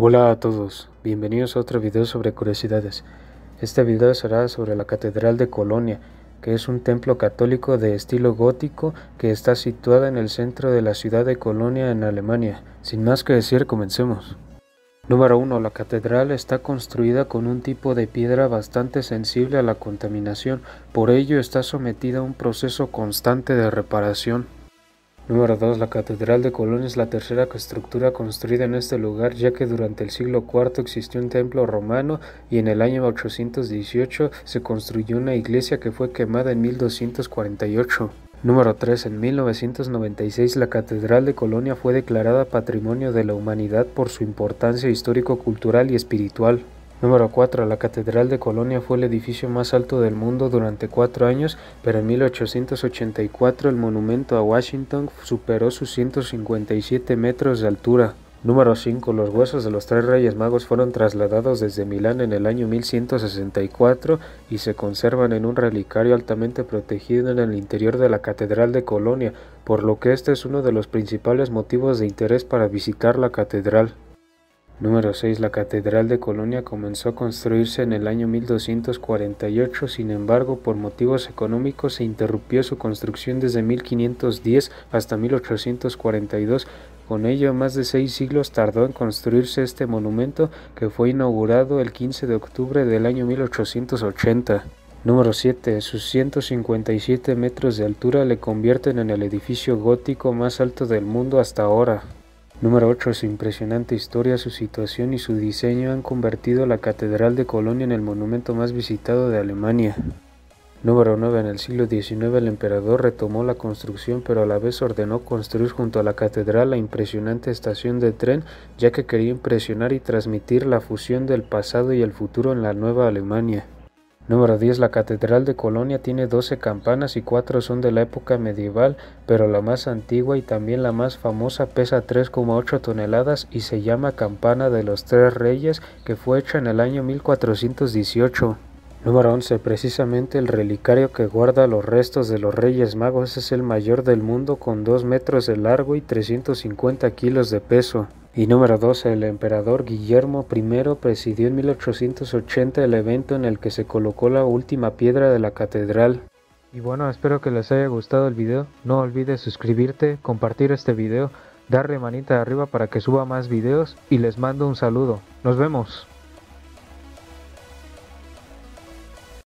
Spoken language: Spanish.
Hola a todos, bienvenidos a otro video sobre curiosidades. Este video será sobre la Catedral de Colonia, que es un templo católico de estilo gótico que está situada en el centro de la ciudad de Colonia en Alemania. Sin más que decir, comencemos. Número 1. La catedral está construida con un tipo de piedra bastante sensible a la contaminación, por ello está sometida a un proceso constante de reparación. Número 2. La Catedral de Colonia es la tercera estructura construida en este lugar, ya que durante el siglo IV existió un templo romano y en el año 818 se construyó una iglesia que fue quemada en 1248. Número 3. En 1996 la Catedral de Colonia fue declarada Patrimonio de la Humanidad por su importancia histórico-cultural y espiritual. Número 4. La Catedral de Colonia fue el edificio más alto del mundo durante cuatro años, pero en 1884 el monumento a Washington superó sus 157 metros de altura. Número 5. Los huesos de los tres reyes magos fueron trasladados desde Milán en el año 1164 y se conservan en un relicario altamente protegido en el interior de la Catedral de Colonia, por lo que este es uno de los principales motivos de interés para visitar la catedral. Número 6. La Catedral de Colonia comenzó a construirse en el año 1248, sin embargo, por motivos económicos se interrumpió su construcción desde 1510 hasta 1842. Con ello, más de seis siglos tardó en construirse este monumento que fue inaugurado el 15 de octubre del año 1880. Número 7. Sus 157 metros de altura le convierten en el edificio gótico más alto del mundo hasta ahora. Número 8. Su impresionante historia, su situación y su diseño han convertido la Catedral de Colonia en el monumento más visitado de Alemania. Número 9. En el siglo XIX el emperador retomó la construcción pero a la vez ordenó construir junto a la catedral la impresionante estación de tren ya que quería impresionar y transmitir la fusión del pasado y el futuro en la nueva Alemania. Número 10. La Catedral de Colonia tiene 12 campanas y 4 son de la época medieval, pero la más antigua y también la más famosa pesa 3,8 toneladas y se llama Campana de los Tres Reyes, que fue hecha en el año 1418. Número 11. Precisamente el relicario que guarda los restos de los Reyes Magos es el mayor del mundo con 2 metros de largo y 350 kilos de peso. Y número 12, el emperador Guillermo I presidió en 1880 el evento en el que se colocó la última piedra de la catedral. Y bueno, espero que les haya gustado el video. No olvides suscribirte, compartir este video, darle manita arriba para que suba más videos y les mando un saludo. Nos vemos.